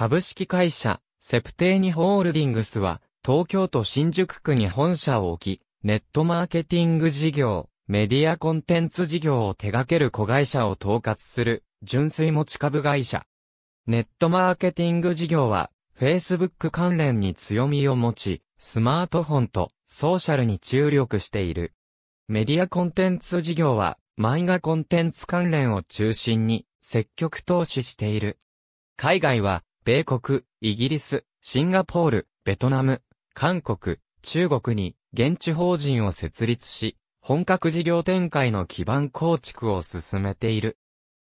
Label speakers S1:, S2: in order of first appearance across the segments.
S1: 株式会社、セプテーニホールディングスは、東京都新宿区に本社を置き、ネットマーケティング事業、メディアコンテンツ事業を手掛ける子会社を統括する、純粋持ち株会社。ネットマーケティング事業は、Facebook 関連に強みを持ち、スマートフォンとソーシャルに注力している。メディアコンテンツ事業は、漫画コンテンツ関連を中心に積極投資している。海外は、米国、イギリス、シンガポール、ベトナム、韓国、中国に現地法人を設立し、本格事業展開の基盤構築を進めている。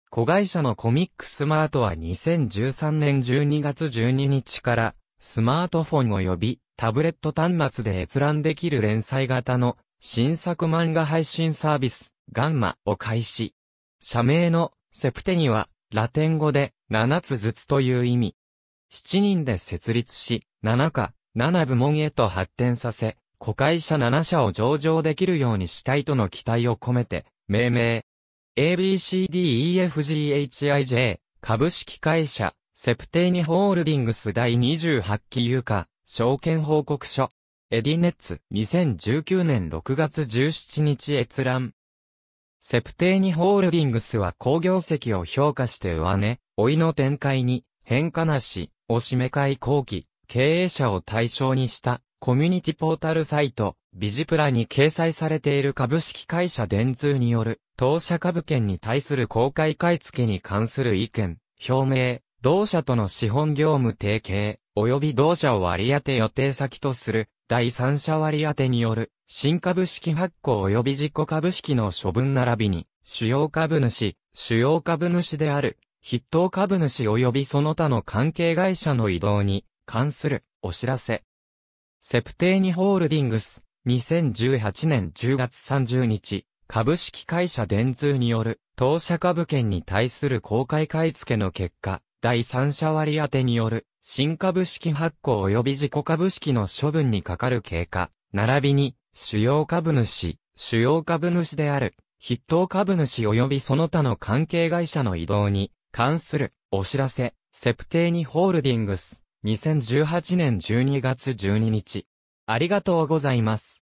S1: 子会社のコミックスマートは2013年12月12日から、スマートフォン及びタブレット端末で閲覧できる連載型の新作漫画配信サービス、ガンマを開始。社名のセプテニはラテン語で7つずつという意味。7人で設立し、7課、7部門へと発展させ、子会社7社を上場できるようにしたいとの期待を込めて、命名。ABCDEFGHIJ 株式会社、セプテーニホールディングス第28期有価、証券報告書。エディネッツ2019年6月17日閲覧。セプテーニホールディングスは工業績を評価して上値、追いの展開に変化なし、お締め会後期、経営者を対象にしたコミュニティポータルサイト、ビジプラに掲載されている株式会社電通による当社株券に対する公開買付に関する意見、表明、同社との資本業務提携、及び同社を割り当て予定先とする第三者割り当てによる新株式発行及び自己株式の処分並びに主要株主、主要株主である筆頭株主及びその他の関係会社の移動に関するお知らせ。セプテーニホールディングス、2018年10月30日、株式会社電通による当社株券に対する公開買い付けの結果、第三者割当による新株式発行及び自己株式の処分にかかる経過、並びに主要株主、主要株主である筆頭株主及びその他の関係会社の移動に関するお知らせ、セプテーニホールディングス、2018年12月12日。ありがとうございます。